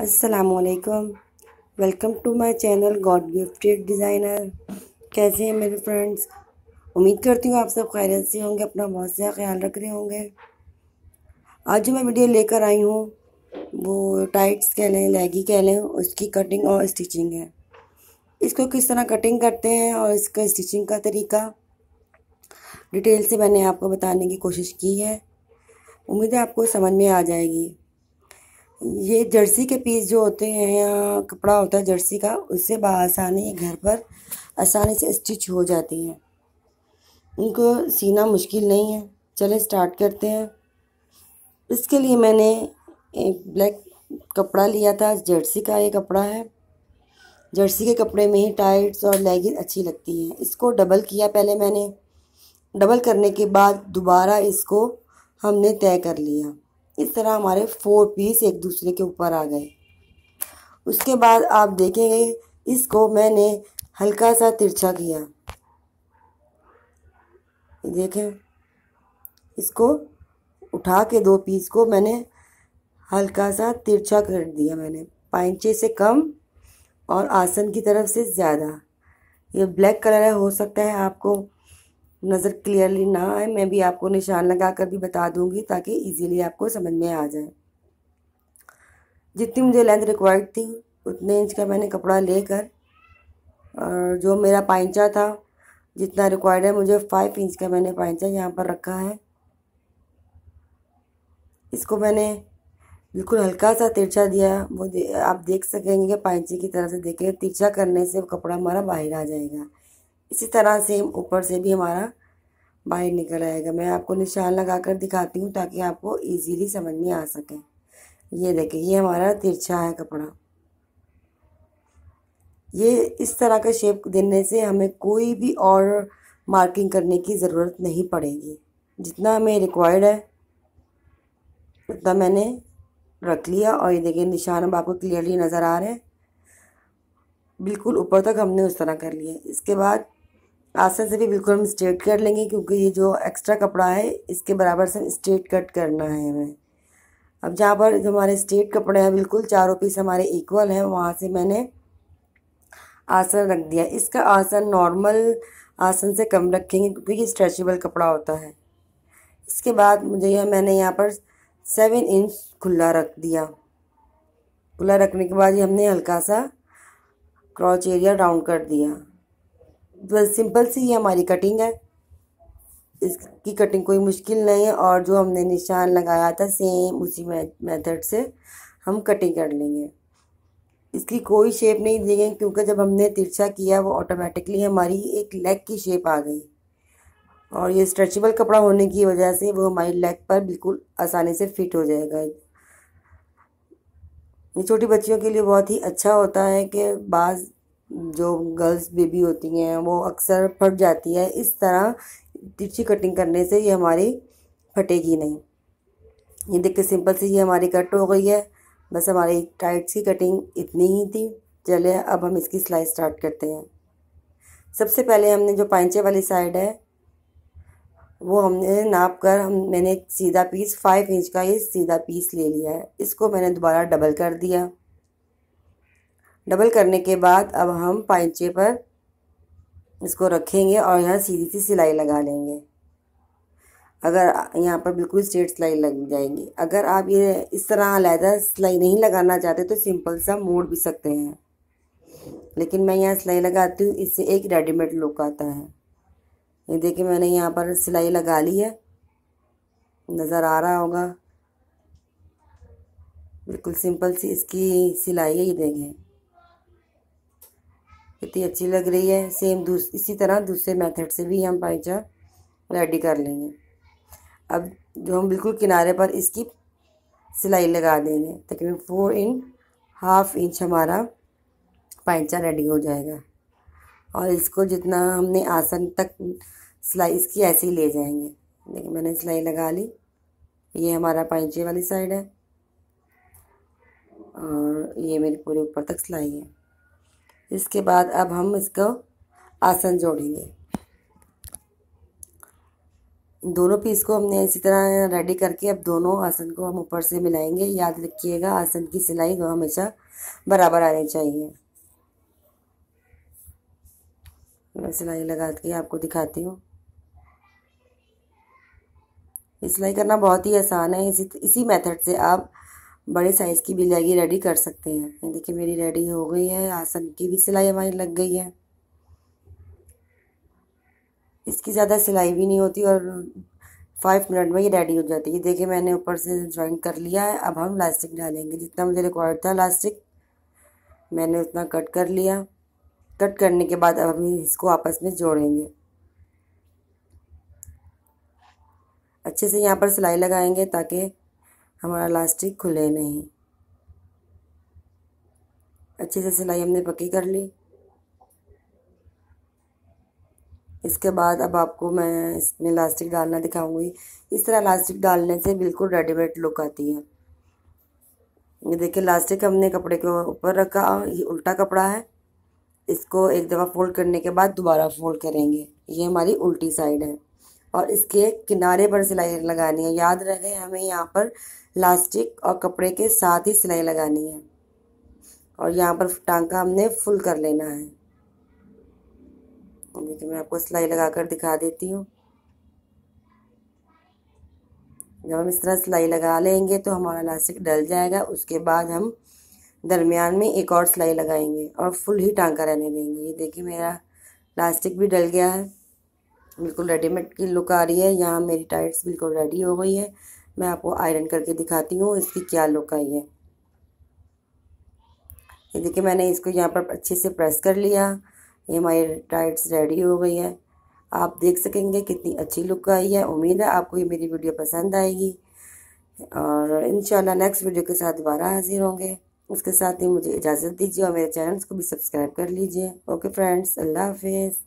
असलकम welcome to my channel God gifted designer कैसे हैं मेरे फ्रेंड्स उम्मीद करती हूँ आप सब खैरियत से होंगे अपना बहुत सा ख्याल रख रहे होंगे आज जो मैं वीडियो लेकर आई हूँ वो टाइट्स कह लें लेगी कह लें उसकी कटिंग और स्टिचिंग है इसको किस तरह कटिंग करते हैं और इसका स्टिचिंग का तरीका डिटेल से मैंने आपको बताने की कोशिश की है उम्मीद है आपको समझ में आ जाएगी ये जर्सी के पीस जो होते हैं कपड़ा होता है जर्सी का उससे बसानी घर पर आसानी से स्टिच हो जाती हैं उनको सीना मुश्किल नहीं है चले स्टार्ट करते हैं इसके लिए मैंने एक ब्लैक कपड़ा लिया था जर्सी का ये कपड़ा है जर्सी के कपड़े में ही टाइट्स और लेगिंग अच्छी लगती हैं इसको डबल किया पहले मैंने डबल करने के बाद दोबारा इसको हमने तय कर लिया इस तरह हमारे फोर पीस एक दूसरे के ऊपर आ गए उसके बाद आप देखेंगे इसको मैंने हल्का सा तिरछा किया देखें इसको उठा के दो पीस को मैंने हल्का सा तिरछा कर दिया मैंने पाइंचे से कम और आसन की तरफ से ज़्यादा ये ब्लैक कलर है हो सकता है आपको नज़र क्लियरली ना आए मैं भी आपको निशान लगा कर भी बता दूंगी ताकि इजीली आपको समझ में आ जाए जितनी मुझे लेंथ रिक्वायर्ड थी उतने इंच का मैंने कपड़ा लेकर और जो मेरा पाइंचा था जितना रिक्वायर्ड है मुझे फाइव इंच का मैंने पाइंचा यहाँ पर रखा है इसको मैंने बिल्कुल हल्का सा तिरछा दिया वो दे, आप देख सकेंगे कि पाइंचे की तरफ से देखें तिरछा करने से कपड़ा हमारा बाहर आ जाएगा इसी तरह से हम ऊपर से भी हमारा बाहर निकल आएगा मैं आपको निशान लगा कर दिखाती हूँ ताकि आपको इजीली समझ में आ सके ये देखें ये हमारा तिरछा है कपड़ा ये इस तरह का शेप देने से हमें कोई भी और मार्किंग करने की ज़रूरत नहीं पड़ेगी जितना हमें रिक्वायर्ड है उतना मैंने रख लिया और ये देखिए निशान अब आपको क्लियरली नज़र आ रहे हैं बिल्कुल ऊपर तक हमने उस तरह कर लिया इसके बाद आसन से भी बिल्कुल हम स्ट्रेट कर लेंगे क्योंकि ये जो एक्स्ट्रा कपड़ा है इसके बराबर से स्ट्रेट कट करना है हमें अब जहाँ पर जो हमारे स्ट्रेट कपड़े हैं बिल्कुल चारों पीस हमारे इक्वल हैं वहाँ से मैंने आसन रख दिया इसका आसन नॉर्मल आसन से कम रखेंगे क्योंकि ये स्ट्रेचेबल कपड़ा होता है इसके बाद मुझे यह मैंने यहाँ पर सेवन इंच खुला रख दिया खुला रखने के बाद ये हमने हल्का सा क्रॉच एरिया राउंड कर दिया बस मतलब सिंपल सी ही हमारी कटिंग है इसकी कटिंग कोई मुश्किल नहीं है और जो हमने निशान लगाया था सेम उसी मेथड से हम कटिंग कर लेंगे इसकी कोई शेप नहीं देंगे क्योंकि जब हमने तिरछा किया वो ऑटोमेटिकली हमारी एक लेग की शेप आ गई और ये स्ट्रेचेबल कपड़ा होने की वजह से वो हमारी लेग पर बिल्कुल आसानी से फिट हो जाएगा ये छोटी बच्चियों के लिए बहुत ही अच्छा होता है कि बाज़ जो गर्ल्स बेबी होती हैं वो अक्सर फट जाती है इस तरह तिरछी कटिंग करने से ये हमारी फटेगी नहीं ये देखिए सिंपल सी ये हमारी कट हो गई है बस हमारी टाइट्स की कटिंग इतनी ही थी चले अब हम इसकी सिलाई स्टार्ट करते हैं सबसे पहले हमने जो पैंचे वाली साइड है वो हमने नाप कर हम मैंने एक सीधा पीस फाइव इंच का ये सीधा पीस ले लिया है इसको मैंने दोबारा डबल कर दिया डबल करने के बाद अब हम पाइचे पर इसको रखेंगे और यहाँ सीधी सी सिलाई लगा लेंगे अगर यहाँ पर बिल्कुल स्ट्रेट सिलाई लग जाएगी अगर आप ये इस तरह अलहदा सिलाई नहीं लगाना चाहते तो सिंपल सा मोड़ भी सकते हैं लेकिन मैं यहाँ सिलाई लगाती हूँ इससे एक रेडीमेड लुक आता है ये देखिए मैंने यहाँ पर सिलाई लगा ली है नज़र आ रहा होगा बिल्कुल सिंपल सी इसकी सिलाई है ये देखें कितनी अच्छी लग रही है सेम इसी तरह दूसरे मेथड से भी हम पाई रेडी कर लेंगे अब जो हम बिल्कुल किनारे पर इसकी सिलाई लगा देंगे तकरीबन फोर इन हाफ इंच हमारा पाइचा रेडी हो जाएगा और इसको जितना हमने आसन तक सिलाई इसकी ऐसे ही ले जाएंगे देखिए मैंने सिलाई लगा ली ये हमारा पाइचे वाली साइड है और ये मेरी पूरे ऊपर तक सिलाई है इसके बाद अब हम इसको आसन जोड़ेंगे दोनों पीस को हमने इसी तरह रेडी करके अब दोनों आसन को हम ऊपर से मिलाएंगे याद रखिएगा आसन की सिलाई हमेशा बराबर आनी चाहिए मैं सिलाई लगा के आपको दिखाती हूँ सिलाई करना बहुत ही आसान है इसी इसी मेथड से आप बड़े साइज़ की भी लेगी रेडी कर सकते हैं ये देखिए मेरी रेडी हो गई है आसन की भी सिलाई हमारी लग गई है इसकी ज़्यादा सिलाई भी नहीं होती और फाइव मिनट में ये रेडी हो जाती है देखिए मैंने ऊपर से ज्वाइन कर लिया है अब हम लास्टिक डालेंगे जितना मुझे रिक्वायर्ड था लास्टिक मैंने उतना कट कर लिया कट करने के बाद अब हम इसको आपस में जोड़ेंगे अच्छे से यहाँ पर सिलाई लगाएंगे ताकि हमारा लास्टिक खुले नहीं अच्छे से सिलाई हमने पक्की कर ली इसके बाद अब आपको मैं इसमें लास्टिक डालना दिखाऊंगी इस तरह लास्टिक डालने से बिल्कुल रेडीमेड लुक आती है ये देखिए लास्टिक हमने कपड़े के ऊपर रखा ये उल्टा कपड़ा है इसको एक दफ़ा फोल्ड करने के बाद दोबारा फोल्ड करेंगे ये हमारी उल्टी साइड है और इसके किनारे पर सिलाई लगानी है याद रहे हमें यहाँ पर लास्टिक और कपड़े के साथ ही सिलाई लगानी है और यहाँ पर टांका हमने फुल कर लेना है देखिए मैं आपको सिलाई लगाकर दिखा देती हूँ जब हम इस तरह सिलाई लगा लेंगे तो हमारा लास्टिक डल जाएगा उसके बाद हम दरमियान में एक और सिलाई लगाएंगे और फुल ही टांका रहने देंगे ये देखिए मेरा लास्टिक भी डल गया है बिल्कुल रेडीमेड की लुक आ रही है यहाँ मेरी टाइट्स बिल्कुल रेडी हो गई है मैं आपको आयरन करके दिखाती हूँ इसकी क्या लुक आई है ये देखिए मैंने इसको यहाँ पर अच्छे से प्रेस कर लिया ये हमारी टाइट्स रेडी हो गई है आप देख सकेंगे कितनी अच्छी लुक आई है उम्मीद है आपको ये मेरी वीडियो पसंद आएगी और इन नेक्स्ट वीडियो के साथ दोबारा हाजिर होंगे उसके साथ ही मुझे इजाज़त दीजिए और मेरे चैनल्स को भी सब्सक्राइब कर लीजिए ओके फ्रेंड्स अल्लाह हाफिज़